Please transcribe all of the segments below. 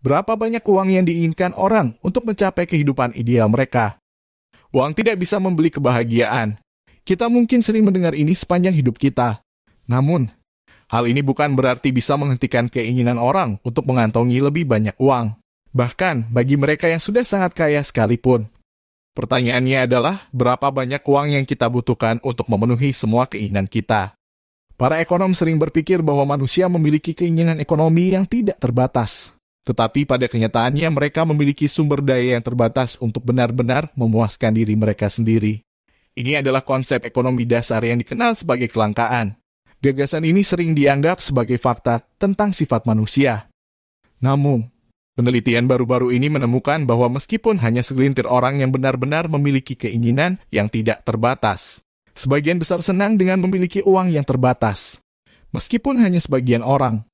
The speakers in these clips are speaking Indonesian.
berapa banyak uang yang diinginkan orang untuk mencapai kehidupan ideal mereka. Uang tidak bisa membeli kebahagiaan. Kita mungkin sering mendengar ini sepanjang hidup kita. Namun, hal ini bukan berarti bisa menghentikan keinginan orang untuk mengantongi lebih banyak uang. Bahkan bagi mereka yang sudah sangat kaya sekalipun. Pertanyaannya adalah, berapa banyak uang yang kita butuhkan untuk memenuhi semua keinginan kita? Para ekonom sering berpikir bahwa manusia memiliki keinginan ekonomi yang tidak terbatas. Tetapi pada kenyataannya mereka memiliki sumber daya yang terbatas untuk benar-benar memuaskan diri mereka sendiri. Ini adalah konsep ekonomi dasar yang dikenal sebagai kelangkaan. Gagasan ini sering dianggap sebagai fakta tentang sifat manusia. Namun, penelitian baru-baru ini menemukan bahwa meskipun hanya segelintir orang yang benar-benar memiliki keinginan yang tidak terbatas, sebagian besar senang dengan memiliki uang yang terbatas. Meskipun hanya sebagian orang,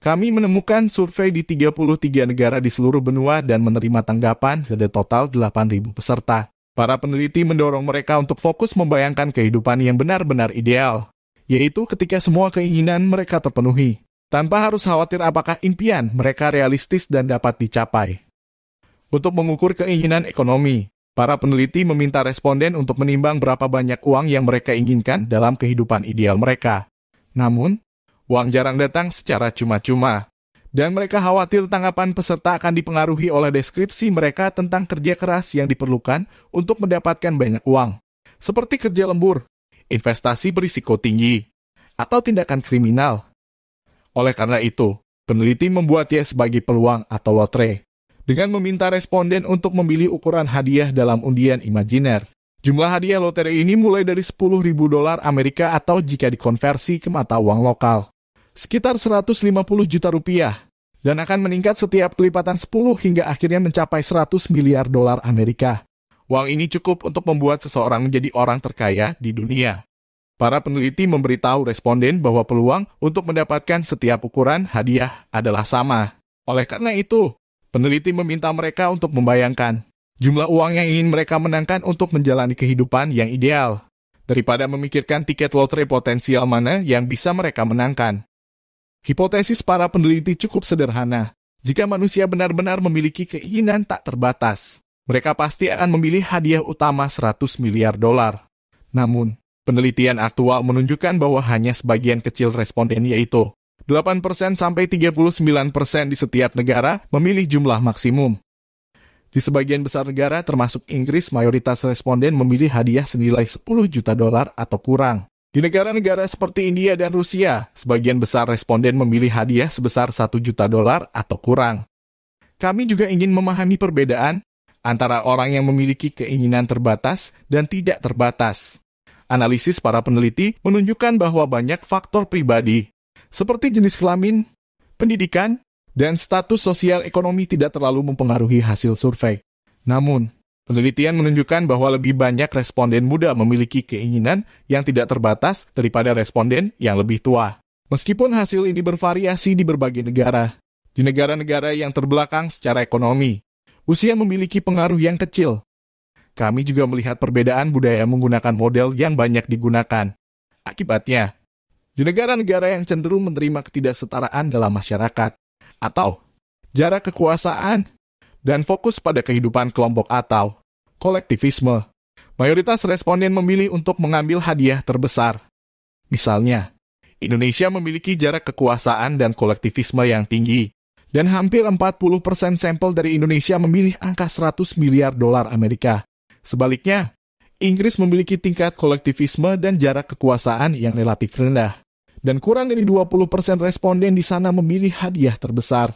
kami menemukan survei di 33 negara di seluruh benua dan menerima tanggapan dari total 8.000 peserta. Para peneliti mendorong mereka untuk fokus membayangkan kehidupan yang benar-benar ideal, yaitu ketika semua keinginan mereka terpenuhi, tanpa harus khawatir apakah impian mereka realistis dan dapat dicapai. Untuk mengukur keinginan ekonomi, para peneliti meminta responden untuk menimbang berapa banyak uang yang mereka inginkan dalam kehidupan ideal mereka. Namun, Uang jarang datang secara cuma-cuma. Dan mereka khawatir tanggapan peserta akan dipengaruhi oleh deskripsi mereka tentang kerja keras yang diperlukan untuk mendapatkan banyak uang. Seperti kerja lembur, investasi berisiko tinggi, atau tindakan kriminal. Oleh karena itu, peneliti membuat sebagai peluang atau lotre dengan meminta responden untuk memilih ukuran hadiah dalam undian imajiner. Jumlah hadiah lotre ini mulai dari 10.000 dolar Amerika atau jika dikonversi ke mata uang lokal sekitar 150 juta rupiah dan akan meningkat setiap kelipatan 10 hingga akhirnya mencapai 100 miliar dolar Amerika. Uang ini cukup untuk membuat seseorang menjadi orang terkaya di dunia. Para peneliti memberitahu responden bahwa peluang untuk mendapatkan setiap ukuran hadiah adalah sama. Oleh karena itu, peneliti meminta mereka untuk membayangkan jumlah uang yang ingin mereka menangkan untuk menjalani kehidupan yang ideal, daripada memikirkan tiket lotre potensial mana yang bisa mereka menangkan. Hipotesis para peneliti cukup sederhana. Jika manusia benar-benar memiliki keinginan tak terbatas, mereka pasti akan memilih hadiah utama 100 miliar dolar. Namun, penelitian aktual menunjukkan bahwa hanya sebagian kecil responden yaitu 8% sampai 39% di setiap negara memilih jumlah maksimum. Di sebagian besar negara termasuk Inggris, mayoritas responden memilih hadiah senilai 10 juta dolar atau kurang. Di negara-negara seperti India dan Rusia, sebagian besar responden memilih hadiah sebesar 1 juta dolar atau kurang. Kami juga ingin memahami perbedaan antara orang yang memiliki keinginan terbatas dan tidak terbatas. Analisis para peneliti menunjukkan bahwa banyak faktor pribadi, seperti jenis kelamin, pendidikan, dan status sosial ekonomi tidak terlalu mempengaruhi hasil survei. Namun, Penelitian menunjukkan bahwa lebih banyak responden muda memiliki keinginan yang tidak terbatas daripada responden yang lebih tua. Meskipun hasil ini bervariasi di berbagai negara, di negara-negara yang terbelakang secara ekonomi, usia memiliki pengaruh yang kecil. Kami juga melihat perbedaan budaya menggunakan model yang banyak digunakan. Akibatnya, di negara-negara yang cenderung menerima ketidaksetaraan dalam masyarakat atau jarak kekuasaan dan fokus pada kehidupan kelompok atau kolektivisme. Mayoritas responden memilih untuk mengambil hadiah terbesar. Misalnya, Indonesia memiliki jarak kekuasaan dan kolektivisme yang tinggi, dan hampir 40% persen sampel dari Indonesia memilih angka 100 miliar dolar Amerika. Sebaliknya, Inggris memiliki tingkat kolektivisme dan jarak kekuasaan yang relatif rendah. Dan kurang dari 20% persen responden di sana memilih hadiah terbesar.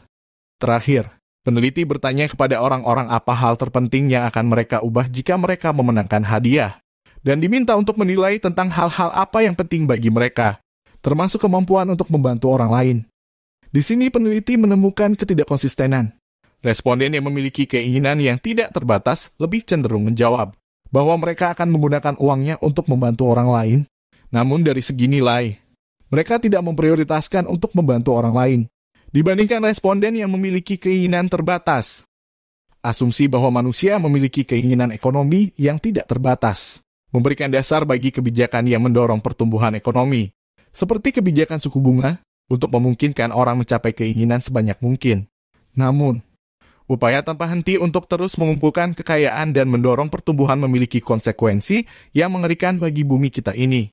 Terakhir, Peneliti bertanya kepada orang-orang apa hal terpenting yang akan mereka ubah jika mereka memenangkan hadiah, dan diminta untuk menilai tentang hal-hal apa yang penting bagi mereka, termasuk kemampuan untuk membantu orang lain. Di sini peneliti menemukan ketidakkonsistenan. Responden yang memiliki keinginan yang tidak terbatas lebih cenderung menjawab bahwa mereka akan menggunakan uangnya untuk membantu orang lain. Namun dari segi nilai, mereka tidak memprioritaskan untuk membantu orang lain dibandingkan responden yang memiliki keinginan terbatas. Asumsi bahwa manusia memiliki keinginan ekonomi yang tidak terbatas memberikan dasar bagi kebijakan yang mendorong pertumbuhan ekonomi, seperti kebijakan suku bunga untuk memungkinkan orang mencapai keinginan sebanyak mungkin. Namun, Upaya tanpa henti untuk terus mengumpulkan kekayaan dan mendorong pertumbuhan memiliki konsekuensi yang mengerikan bagi bumi kita ini.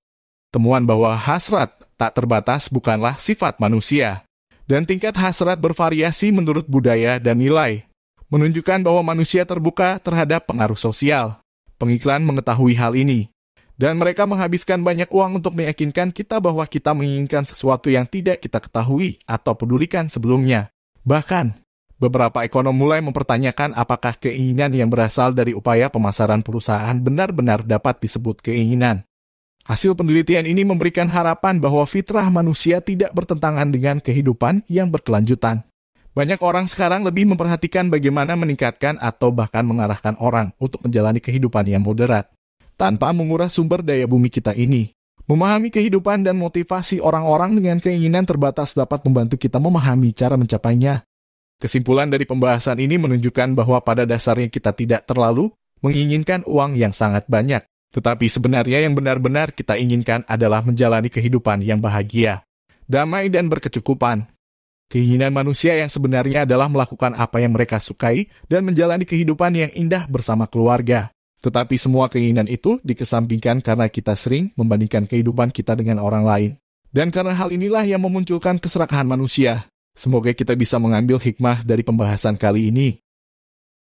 Temuan bahwa hasrat tak terbatas bukanlah sifat manusia dan tingkat hasrat bervariasi menurut budaya dan nilai, menunjukkan bahwa manusia terbuka terhadap pengaruh sosial. Pengiklan mengetahui hal ini, dan mereka menghabiskan banyak uang untuk meyakinkan kita bahwa kita menginginkan sesuatu yang tidak kita ketahui atau pedulikan sebelumnya. Bahkan, beberapa ekonom mulai mempertanyakan apakah keinginan yang berasal dari upaya pemasaran perusahaan benar-benar dapat disebut keinginan. Hasil penelitian ini memberikan harapan bahwa fitrah manusia tidak bertentangan dengan kehidupan yang berkelanjutan. Banyak orang sekarang lebih memperhatikan bagaimana meningkatkan atau bahkan mengarahkan orang untuk menjalani kehidupan yang moderat, tanpa menguras sumber daya bumi kita ini. Memahami kehidupan dan motivasi orang-orang dengan keinginan terbatas dapat membantu kita memahami cara mencapainya. Kesimpulan dari pembahasan ini menunjukkan bahwa pada dasarnya kita tidak terlalu menginginkan uang yang sangat banyak. Tetapi sebenarnya yang benar-benar kita inginkan adalah menjalani kehidupan yang bahagia, damai dan berkecukupan. Keinginan manusia yang sebenarnya adalah melakukan apa yang mereka sukai dan menjalani kehidupan yang indah bersama keluarga. Tetapi semua keinginan itu dikesampingkan karena kita sering membandingkan kehidupan kita dengan orang lain. Dan karena hal inilah yang memunculkan keserakahan manusia. Semoga kita bisa mengambil hikmah dari pembahasan kali ini.